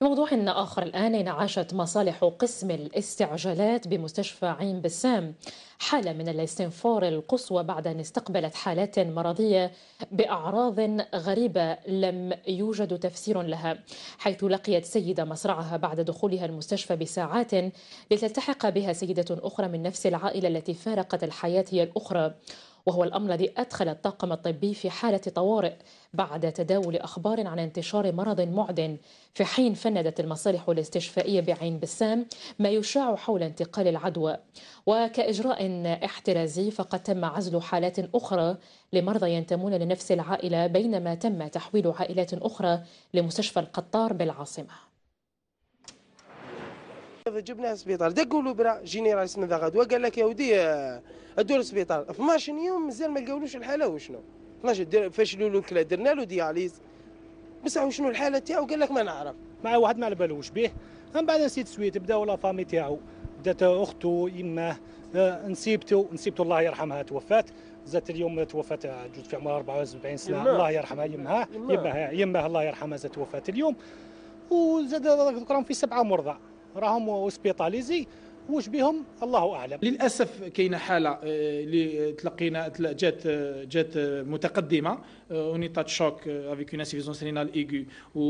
في موضوع آخر الآن انعاشت مصالح قسم الاستعجالات بمستشفى عين بسام حالة من الاستنفار القصوى بعد أن استقبلت حالات مرضية بأعراض غريبة لم يوجد تفسير لها حيث لقيت سيدة مصرعها بعد دخولها المستشفى بساعات لتلتحق بها سيدة أخرى من نفس العائلة التي فارقت الحياة هي الأخرى وهو الأمر الذي أدخل الطاقم الطبي في حالة طوارئ بعد تداول أخبار عن انتشار مرض معدن في حين فندت المصالح الاستشفائية بعين بسام ما يشاع حول انتقال العدوى وكإجراء احترازي فقد تم عزل حالات أخرى لمرضى ينتمون لنفس العائلة بينما تم تحويل عائلات أخرى لمستشفى القطار بالعاصمة جبناه السبيطار دقوا له برا جينيرال اسمه ذا غدوه قال لك يا ودي ادور آه، السبيطار 12 يوم مازال ما لقاولوش الحاله وشنو 12 فشلوا له الكلى درنا له دياليز بصح وشنو الحاله تاعو قال لك ما نعرف مع واحد ما على بالوش به من بعد نسيت سويت بداو لا فامي تاعو بدات اخته يماه نسيبته نسيبته الله يرحمها توفات زات اليوم توفات آه، جوج في عمرها 74 سنه يمه. الله يرحمها يمها يمها يمها الله يرحمها زات توفات اليوم وزاد راهم في سبعه مرضى راهم اوسبيطاليزي واش بهم الله اعلم للاسف كاين حاله آه، اللي تلقينا جات آه، جات آه، متقدمه اونيتا شوك افيك اون انسيفيزونس سرينال ايغو و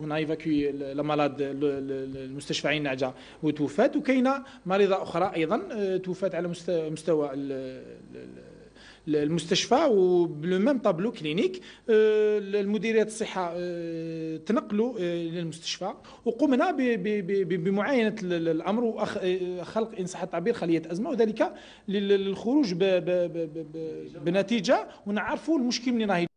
اون ايفاكوي لا مالاد المستشفى عين نعجه وتوفات وكاينه مريضه اخرى ايضا توفات على مستوى المستشفى وبلو ميم طابلو كلينيك المديريه الصحه euh, تنقلوا euh, للمستشفى وقمنا بمعاينه الامر وخلق آه، ان صح التعبير خليه ازمه وذلك للخروج بنتيجه ونعرفوا المشكل منين راهي